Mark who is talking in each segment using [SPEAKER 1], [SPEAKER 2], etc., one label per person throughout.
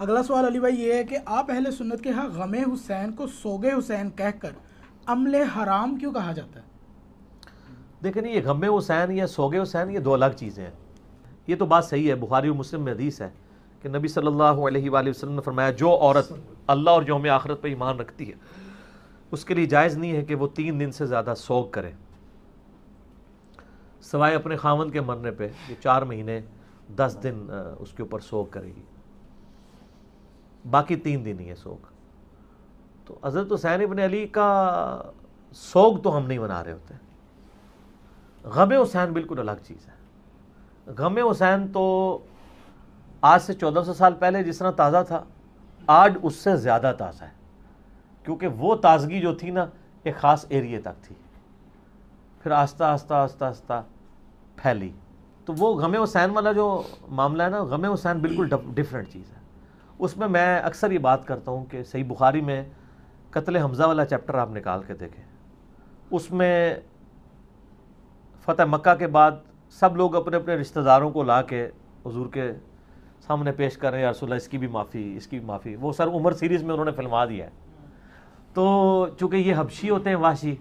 [SPEAKER 1] अगला सवाल अली भाई ये है कि आप अहल सुन्नत के यहाँ गमे हुसैन को सोगे हुसैन कहकर अमल हराम क्यों कहा जाता है देखें ये गमे हुसैन या सोगे हुसैन ये दो अलग चीज़ें हैं ये तो बात सही है बुखारी और मुस्लिम में हदीस है कि नबी सल्लल्लाहु अलैहि वसल्लम ने फरमाया जो औरत अल्लाह और योम आखरत पर ईमान रखती है उसके लिए जायज़ नहीं है कि वो तीन दिन से ज़्यादा सोग करे सवाए अपने खावन के मरने पर चार महीने दस दिन उसके ऊपर सोग करेगी बाकी तीन दिन ही है सोग तो हज़रत हुसैन इबन अली का सोग तो हम नहीं मना रहे होते गम हुसैन बिल्कुल अलग चीज़ है गम हुसैन तो आज से चौदह सौ साल पहले जिस तरह ताज़ा था आज उससे ज़्यादा ताज़ा है क्योंकि वो ताज़गी जो थी ना एक ख़ास एरिए तक थी फिर आस्ता आस्ता आस्ता आस्ता फैली तो वो गम हुसैन वाला जो मामला है ना गम हुसैन बिल्कुल डिफरेंट चीज़ है उसमें मैं अक्सर ये बात करता हूँ कि सही बुखारी में कत्ल हमज़ा वाला चैप्टर आप निकाल के देखें उसमें फ़तह मक्का के बाद सब लोग अपने अपने रिश्तेदारों को ला के हजूर के सामने पेश कर रहे हैं यारसोल्ला इसकी भी माफ़ी इसकी भी माफ़ी वो सर उमर सीरीज़ में उन्होंने फिल्मा दिया है तो चूँकि ये हबशी होते हैं वाशी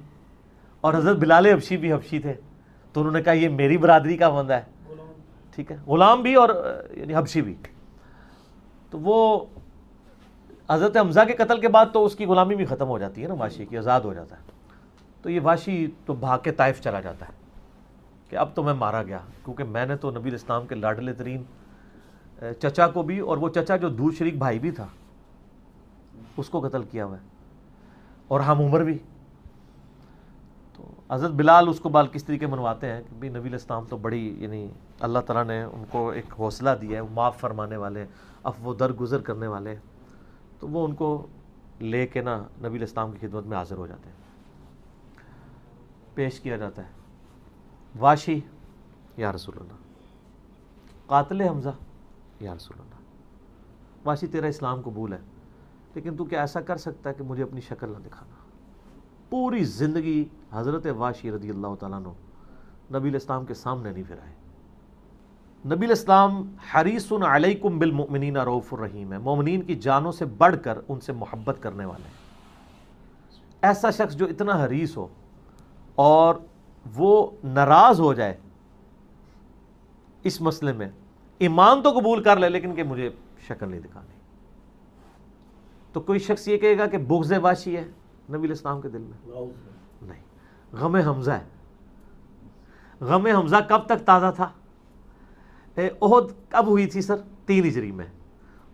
[SPEAKER 1] और हज़रत बिलाल हबशी भी हबशी थे तो उन्होंने कहा ये मेरी बरदरी का बंदा है ठीक है ग़ुलाम भी और यानी हबशी भी तो वो हज़रत हमजा के कत्ल के बाद तो उसकी ग़ुलामी भी ख़त्म हो जाती है ना वाशी की आज़ाद हो जाता है तो ये वाशी तो भाग के तयफ चला जाता है कि अब तो मैं मारा गया क्योंकि मैंने तो नबी इस्लाम के लाडले तरीन चचा को भी और वो चचा जो दूर शरीक भाई भी था उसको कत्ल किया मैं और हम उम्र भी हज़रत बिलाल उसको बाल किस तरीके मनवाते हैं कि भाई नबी इस्लाम तो बड़ी यानी अल्लाह ताला ने उनको एक हौसला दिया है माफ़ फरमाने वाले अफ वो दरगुजर करने वाले तो वो उनको ले के ना नबी इस्लाम की खिदमत में हाज़िर हो जाते हैं पेश किया जाता है वाशी या रसूलना कतल हमज़ा या रसूलना वाशी तेरा इस्लाम कबूल है लेकिन तू क्या ऐसा कर सकता है कि मुझे अपनी शक्ल ना दिखाना पूरी ज़िंदगी हज़रत वाशी रदी अल्लाह तु नबी इस्लाम के सामने नहीं फिराए नबी इस्लाम हरीसन अलैकुम बिलमिन रहीम है मोमिन की जानों से बढ़कर उनसे मोहब्बत करने वाले हैं ऐसा शख्स जो इतना हरीस हो और वो नाराज़ हो जाए इस मसले में ईमान तो कबूल कर ले लेकिन कि मुझे शक्ल नहीं दिखानी तो कोई शख्स ये कहेगा कि बुग्ज़ वाशी है नबी इस्लाम के दिल में नहीं गम हमजा है गम हमजा कब तक ताज़ा था ओहद कब हुई थी सर तीन हिजरी में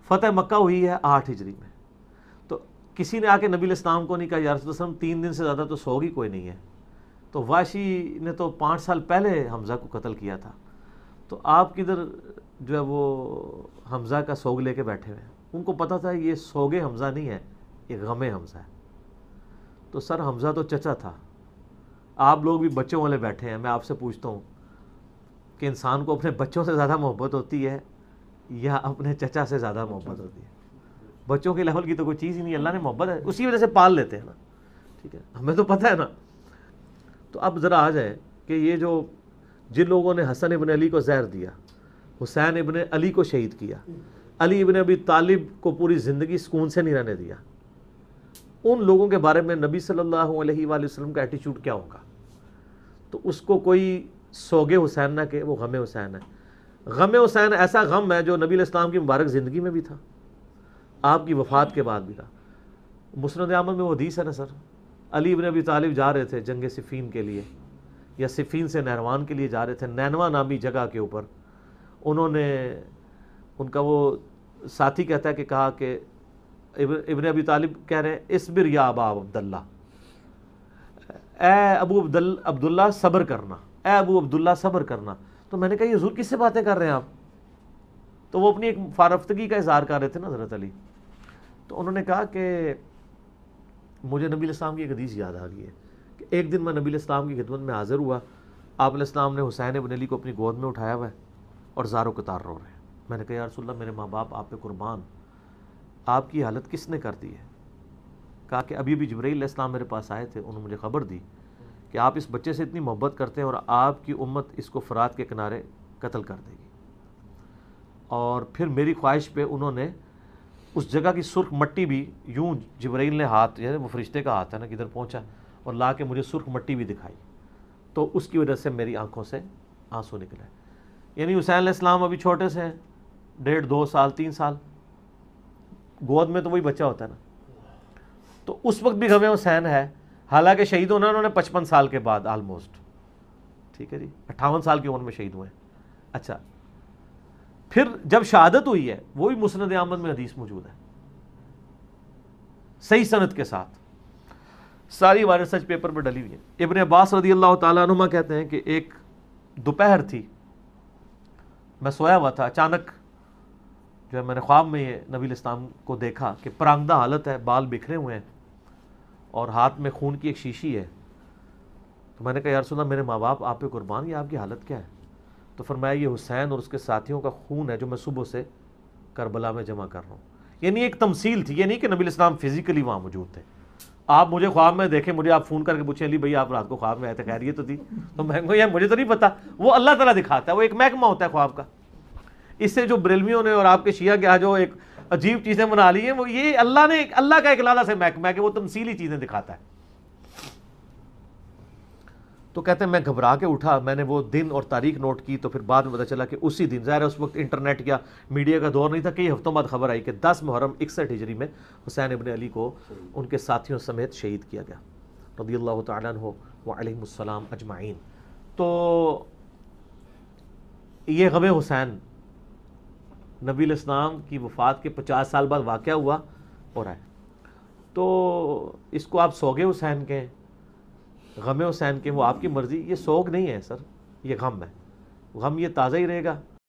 [SPEAKER 1] फतेह मक्का हुई है आठ हिजरी में तो किसी ने आके नबी इस्लाम को नहीं कहा यार रसम तीन दिन से ज़्यादा तो सोगी कोई नहीं है तो वाशी ने तो पाँच साल पहले हमज़ा को कत्ल किया था तो आप किधर जो है वो हमज़ा का सोग लेके बैठे हुए हैं उनको पता था ये सोगे हमज़ा नहीं है ये गमे हमज़ा है तो सर हमज़ा तो चचा था आप लोग भी बच्चों वाले बैठे हैं मैं आपसे पूछता हूँ कि इंसान को अपने बच्चों से ज़्यादा मोहब्बत होती है या अपने चचा से ज़्यादा मोहब्बत होती है बच्चों के लेवल की तो कोई चीज़ ही नहीं अल्लाह ने मोहब्बत है उसी वजह से पाल लेते हैं ना ठीक है हमें तो पता है ना तो अब ज़रा आ जाए कि ये जो जिन लोगों ने हसन इबन अली को जहर दिया हुसैन इबन अली को शहीद किया अली इबन अबी तालिब को पूरी ज़िंदगी सुकून से नहीं रहने दिया उन लोगों के बारे में नबी सल्लल्लाहु अलैहि वसल्लम का एटीट्यूड क्या होगा तो उसको कोई सोगे हुसैन ना के वो गम हुसैन है गम हुसैन ऐसा गम है जो नबी इस्लाम की मुबारक ज़िंदगी में भी था आपकी वफात के बाद भी था मुसरद आमद में वो हदीस है ना सर अली इबन अबी तालिब जा रहे थे जंग सिफ़ीन के लिए या सिफ़ीन से नहरवान के लिए जा रहे थे नैनवा नामी जगह के ऊपर उन्होंने उनका वो साथी कहता है कि कहा कि इबन अबी तालिब कह रहे हैं इसबिर या अबा अब्दुल्ला ए अबू अब्दुल्ला सब्र करना ए अबू अब्दुल्ला सब्र करना तो मैंने कहा ये हजूर किससे बातें कर रहे हैं आप तो वो अपनी एक फारफ्तगी का इजहार कर रहे थे ना हजरत अली तो उन्होंने कहा कि मुझे नबी इस्लाम की एक हदीस याद आ गई है कि एक दिन मैं नबी इस्लाम की खिदमत में हाज़िर हुआ आप इस्लाम ने हुसैन इबन अली को अपनी गोद में उठाया हुआ है और ज़ारो कतार रो रहे हैं मैंने कहा यार रसोल्ला मेरे माँ बाप आप पे कुर्बान आपकी हालत किसने कर दी है कहा कि अभी भी जबरी इस्लाम मेरे पास आए थे उन्होंने मुझे खबर दी कि आप इस बच्चे से इतनी मोहब्बत करते हैं और आपकी उम्मत इसको फरात के किनारे कत्ल कर देगी और फिर मेरी ख्वाहिश पे उन्होंने उस जगह की सुर्ख मट्टी भी यूं जबरील ने हाथ यानी वो फरिश्ते का हाथ है ना किधर पहुंचा और ला के मुझे सुर्ख मट्टी भी दिखाई तो उसकी वजह से मेरी आंखों से आंसू निकले यानी हुसैन इस्लाम अभी छोटे से हैं डेढ़ दो साल तीन साल गोद में तो वही बच्चा होता है ना तो उस वक्त भी गमे हुसैन है हालांकि शहीद होना उन्होंने पचपन साल के बाद आलमोस्ट ठीक है जी अट्ठावन साल की उम्र में शहीद हुए अच्छा फिर जब शहादत हुई है वो भी मुसनद अहमद में हदीस मौजूद है सही सनत के साथ सारी वारस सच पेपर में डली हुई है इबन अब्बास रदी अल्लाह तुमा कहते हैं कि एक दोपहर थी मैं सोया हुआ था अचानक जो है मैंने ख्वाब में नबी इस्लाम को देखा कि परांगदा हालत है बाल बिखरे हुए हैं और हाथ में खून की एक शीशी है तो मैंने कहा यार सुना मेरे माँ बाप आप कुर्बान ये आपकी हालत क्या है तो फिर मैं ये हुसैन और उसके साथियों का खून है जो मैं सुबह से करबला में जमा कर रहा हूँ ये नहीं एक तमसील थी ये नहीं कि नबी इस्लाम फिज़िकली वहाँ मौजूद थे आप मुझे ख्वाब में देखें मुझे आप फ़ोन करके पूछें अली भैया आप रात को ख्वाब में आए थे खैरियत तो थी तो मैं यार मुझे तो नहीं पता वो अल्लाह ताला दिखाता है वो एक महकमा होता है ख्वाब का इससे जो ब्रिलमियों ने और आपके शिया के जो एक अजीब चीज़ें बना ली हैं वो ये अल्लाह ने अल्लाह का एक लाला से महकमा कि वो तमसीली चीज़ें दिखाता है तो कहते हैं मैं घबरा के उठा मैंने वो दिन और तारीख नोट की तो फिर बाद में पता चला कि उसी दिन ज़ाहिर है उस वक्त इंटरनेट या मीडिया का दौर नहीं था कई हफ्तों बाद खबर आई कि दस मुहर्रम इकसठ हिजरी में हुसैन इबन अली को उनके साथियों समेत शहीद किया गया रदी अल्लाह तहो वालम अजमाइन तो ये गबे हुसैन नबी इस्लाम की वफ़ात के पचास साल बाद वाक़ हुआ हो रहा है तो इसको आप सोगे हुसैन के गम हुसैन के वो आपकी मर्ज़ी ये सोग नहीं है सर ये गम है गम ये ताज़ा ही रहेगा